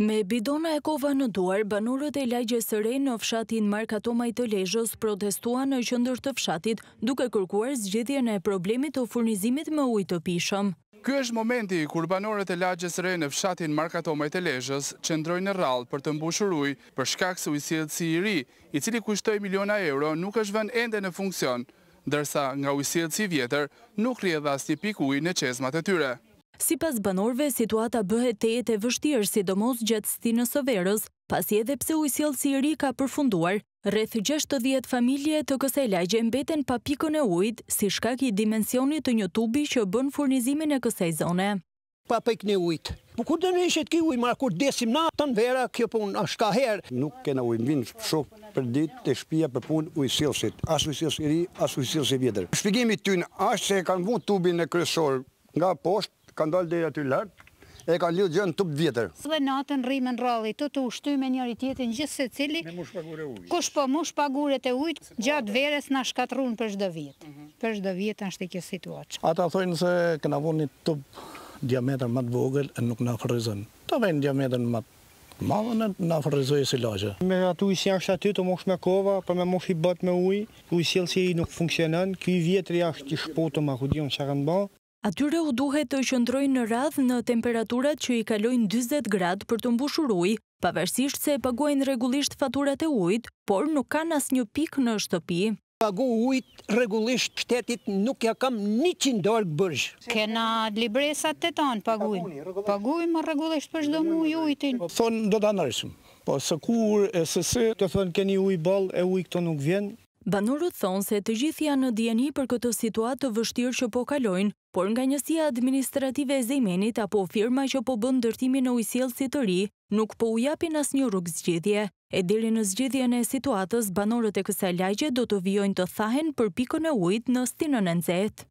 Me bidona e kova në duar, banorët e lajgje së në fshatin Markatomaj të lejshës protestua në qëndër të fshatit duke kërkuar zgjithje në problemit të furnizimit më ujtë të pishëm. Ky është momenti kur banorët e lagjës së në fshatin Markatomaj të lejshës qëndrojnë në rralë për të mbushur ujë për shkak së ujësillët si i ri, i cili kushtoj miliona euro nuk është vën ende në funksion, dërsa nga ujësillët si vjetër nuk rjedha as pik ujë në qezmat e tyre. Si pas banorve, situata bëhet të jetë e vështirë, sidomos gjatë stinës soverës, pasi edhe pse ujësjelë si ri ka përfunduar, rreth 60 familje të kësaj lagje mbeten pa pikën e ujtë, si shkak i dimensionit të një tubi që bën furnizimin e kësaj zone. Pa pikën e ujtë. Po kur dënë ishet ki ujt, mara kur desim na të në vera, kjo punë është ka herë. Nuk kena ujt, vinë shumë për ditë të shpia për punë ujësjelësit, as ujësjelës i ri, as ujësjelës i vjetër. Shpigimi të në ashtë se kanë vun tubin në kërësor nga poshtë, ka ndalë dhe aty lartë, e ka lidhë gjënë të vjetër. Së dhe natën rrimën rralli, të të ushtu me njëri tjetin gjithë se cili, kush po mush shpagurit e ujtë, gjatë verës në shkatrunë për shdo vjetë. Për shdo vjetë është të kjo situatë. Ata thojnë se këna vonë një të për diametër më të vogël e nuk në afërrizën. Ta vejnë diametër më të madhën e në afërrizën e si lajë. Me atë ujtë si aty të mosh me kova, për me mosh i bat me ujtë, ujtë si Atyre u duhet të shëndrojnë në radh në temperaturat që i kalojnë 20 grad për të mbushur uj, pavarësisht se e paguajnë regullisht faturat e ujt, por nuk kanë as një pik në shtëpi. Pagu ujt regullisht shtetit nuk ja kam 100 dollë këbërsh. Kena libresat të tanë paguajnë, paguajnë regullisht për shdo muj ujtin. Thonë do të anërshmë, po së kur e sëse të thonë keni uj balë e uj këto nuk vjenë. Banorët thonë se të gjithë janë në djeni për këtë situatë të vështirë që po kalojnë, por nga njësia administrative e zemenit apo firma që po bëndë dërtimi në ujësiel si të ri, nuk po ujapin as një rrugë zgjidhje. E diri në zgjidhjen e situatës, banorët e kësa lajgje do të vjojnë të thahen për pikën e ujtë në stinën e nëzet.